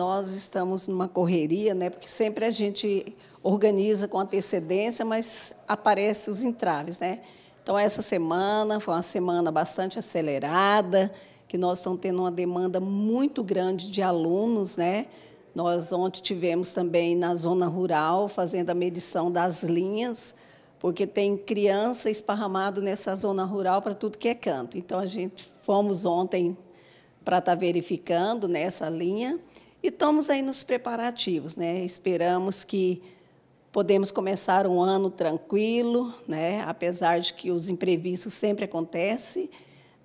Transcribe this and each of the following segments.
Nós estamos numa correria, né? Porque sempre a gente organiza com antecedência, mas aparecem os entraves, né? Então essa semana foi uma semana bastante acelerada, que nós estamos tendo uma demanda muito grande de alunos, né? Nós ontem tivemos também na zona rural fazendo a medição das linhas, porque tem criança esparramado nessa zona rural para tudo que é canto. Então a gente fomos ontem para estar tá verificando nessa né, linha. E estamos aí nos preparativos, né? Esperamos que podemos começar um ano tranquilo, né? Apesar de que os imprevistos sempre acontecem,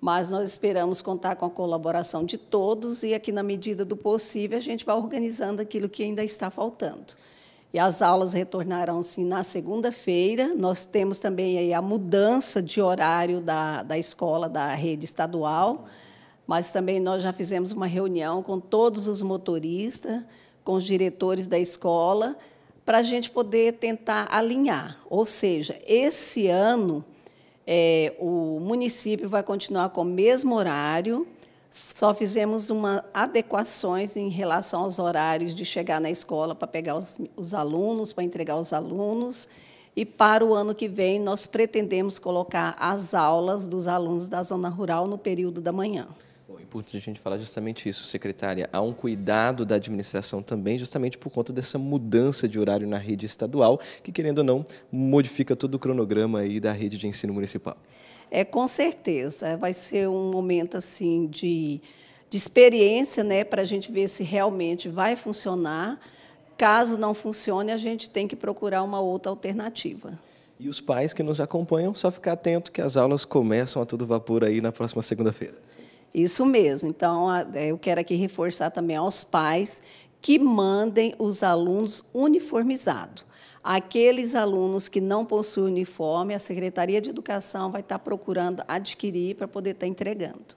mas nós esperamos contar com a colaboração de todos e aqui na medida do possível a gente vai organizando aquilo que ainda está faltando. E as aulas retornarão sim na segunda-feira. Nós temos também aí a mudança de horário da, da escola da rede estadual mas também nós já fizemos uma reunião com todos os motoristas, com os diretores da escola, para a gente poder tentar alinhar. Ou seja, esse ano é, o município vai continuar com o mesmo horário, só fizemos uma adequações em relação aos horários de chegar na escola para pegar os, os alunos, para entregar os alunos. E para o ano que vem, nós pretendemos colocar as aulas dos alunos da zona rural no período da manhã. Bom, importante a gente falar justamente isso, secretária. Há um cuidado da administração também, justamente por conta dessa mudança de horário na rede estadual, que, querendo ou não, modifica todo o cronograma aí da rede de ensino municipal. É, com certeza. Vai ser um momento, assim, de, de experiência, né, para a gente ver se realmente vai funcionar. Caso não funcione, a gente tem que procurar uma outra alternativa. E os pais que nos acompanham, só ficar atento que as aulas começam a todo vapor aí na próxima segunda-feira. Isso mesmo. Então, é, eu quero aqui reforçar também aos pais que mandem os alunos uniformizados. Aqueles alunos que não possuem uniforme, a Secretaria de Educação vai estar procurando adquirir para poder estar entregando.